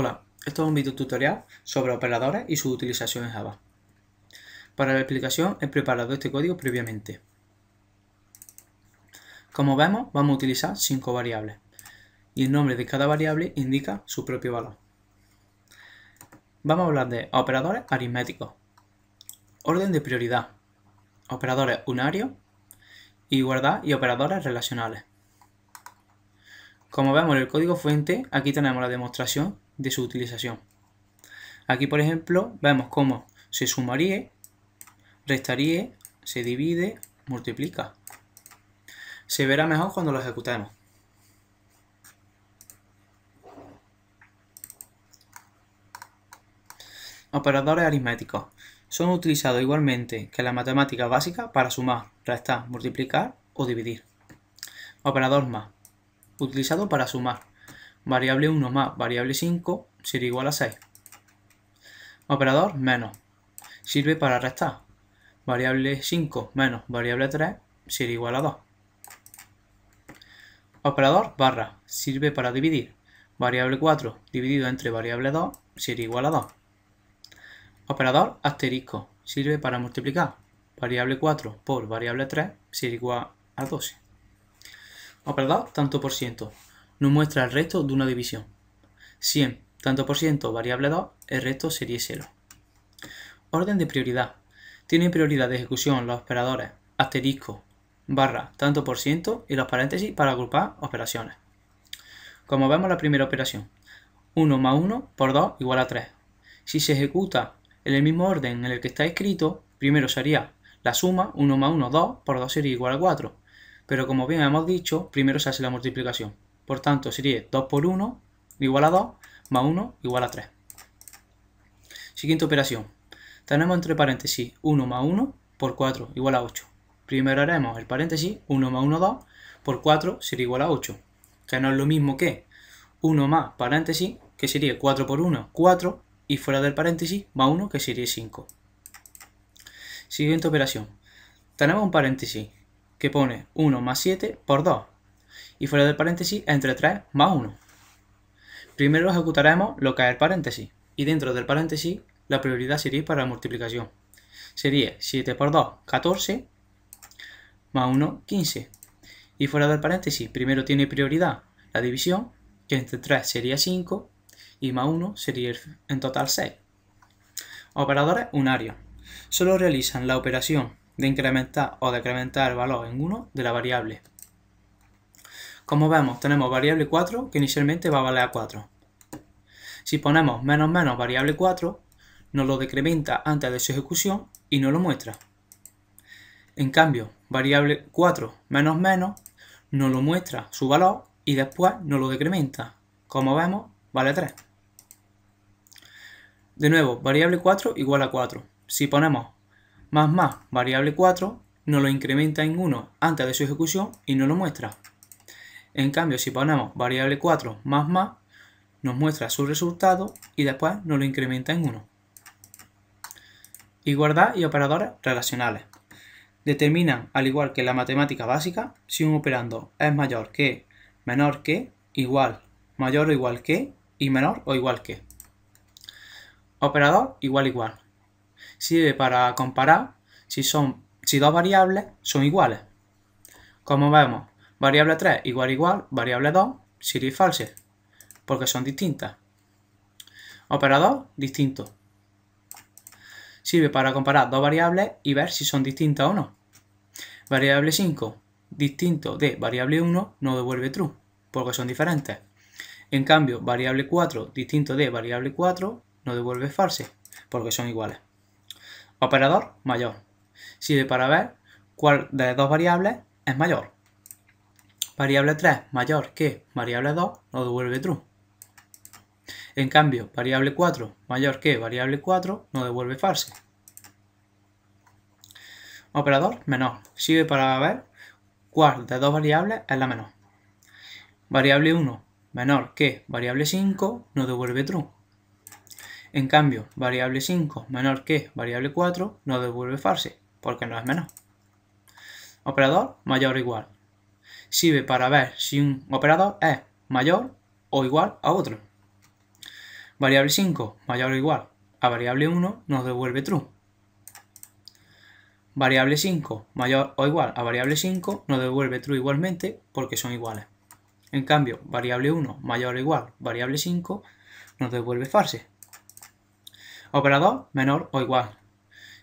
Hola, esto es un video tutorial sobre operadores y su utilización en Java. Para la explicación he preparado este código previamente. Como vemos, vamos a utilizar 5 variables y el nombre de cada variable indica su propio valor. Vamos a hablar de operadores aritméticos, orden de prioridad, operadores unarios, igualdad y operadores relacionales. Como vemos en el código fuente, aquí tenemos la demostración de su utilización. Aquí, por ejemplo, vemos cómo se sumaría, restaría, se divide, multiplica. Se verá mejor cuando lo ejecutemos. Operadores aritméticos. Son utilizados igualmente que la matemática básica para sumar, restar, multiplicar o dividir. Operador más. Utilizado para sumar, variable 1 más variable 5 será igual a 6. Operador menos. Sirve para restar. Variable 5 menos variable 3 será igual a 2. Operador barra. Sirve para dividir. Variable 4 dividido entre variable 2 será igual a 2. Operador asterisco. Sirve para multiplicar. Variable 4 por variable 3 será igual a 12. Operador tanto por ciento nos muestra el resto de una división. 100, tanto por ciento variable 2, el resto sería 0. Orden de prioridad. Tienen prioridad de ejecución los operadores asterisco, barra, tanto por ciento y los paréntesis para agrupar operaciones. Como vemos la primera operación, 1 más 1 por 2 igual a 3. Si se ejecuta en el mismo orden en el que está escrito, primero sería la suma 1 más 1, 2 por 2 sería igual a 4. Pero como bien hemos dicho, primero se hace la multiplicación. Por tanto, sería 2 por 1 igual a 2, más 1 igual a 3. Siguiente operación. Tenemos entre paréntesis 1 más 1 por 4 igual a 8. Primero haremos el paréntesis 1 más 1, 2 por 4 sería igual a 8, que no es lo mismo que 1 más paréntesis, que sería 4 por 1, 4, y fuera del paréntesis más 1, que sería 5. Siguiente operación. Tenemos un paréntesis que pone 1 más 7 por 2, y fuera del paréntesis entre 3 más 1. Primero ejecutaremos lo que es el paréntesis y dentro del paréntesis la prioridad sería para la multiplicación. Sería 7 por 2, 14, más 1, 15. Y fuera del paréntesis, primero tiene prioridad la división, que entre 3 sería 5 y más 1 sería en total 6. Operadores unarios. Solo realizan la operación de incrementar o decrementar el valor en 1 de la variable. Como vemos, tenemos variable 4 que inicialmente va a valer a 4. Si ponemos menos menos variable 4, nos lo decrementa antes de su ejecución y no lo muestra. En cambio, variable 4 menos menos nos lo muestra su valor y después nos lo decrementa. Como vemos, vale 3. De nuevo, variable 4 igual a 4. Si ponemos más más variable 4, nos lo incrementa en 1 antes de su ejecución y no lo muestra. En cambio, si ponemos variable 4 más más, nos muestra su resultado y después nos lo incrementa en 1. Igualdad y operadores relacionales. Determinan, al igual que la matemática básica, si un operando es mayor que, menor que, igual, mayor o igual que y menor o igual que. Operador igual igual. Sirve para comparar si, son, si dos variables son iguales. Como vemos, Variable 3 igual igual, variable 2, es false, porque son distintas. Operador distinto. Sirve para comparar dos variables y ver si son distintas o no. Variable 5, distinto de variable 1, no devuelve true, porque son diferentes. En cambio, variable 4, distinto de variable 4, no devuelve false, porque son iguales. Operador mayor. Sirve para ver cuál de las dos variables es mayor variable 3 mayor que variable 2 no devuelve true. En cambio, variable 4 mayor que variable 4 no devuelve false. Operador menor. Sirve para ver cuál de dos variables es la menor. Variable 1 menor que variable 5 no devuelve true. En cambio, variable 5 menor que variable 4 no devuelve false, porque no es menor. Operador mayor o igual sirve para ver si un operador es mayor o igual a otro. Variable 5 mayor o igual a variable 1 nos devuelve true. Variable 5 mayor o igual a variable 5 nos devuelve true igualmente porque son iguales. En cambio, variable 1 mayor o igual a variable 5 nos devuelve false. Operador menor o igual.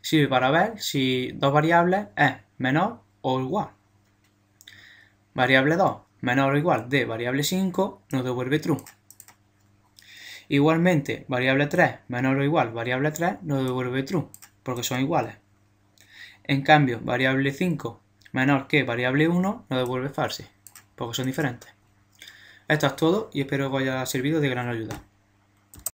Sirve para ver si dos variables es menor o igual variable 2 menor o igual de variable 5 nos devuelve true. Igualmente, variable 3 menor o igual variable 3 nos devuelve true, porque son iguales. En cambio, variable 5 menor que variable 1 nos devuelve false, porque son diferentes. Esto es todo y espero que os haya servido de gran ayuda.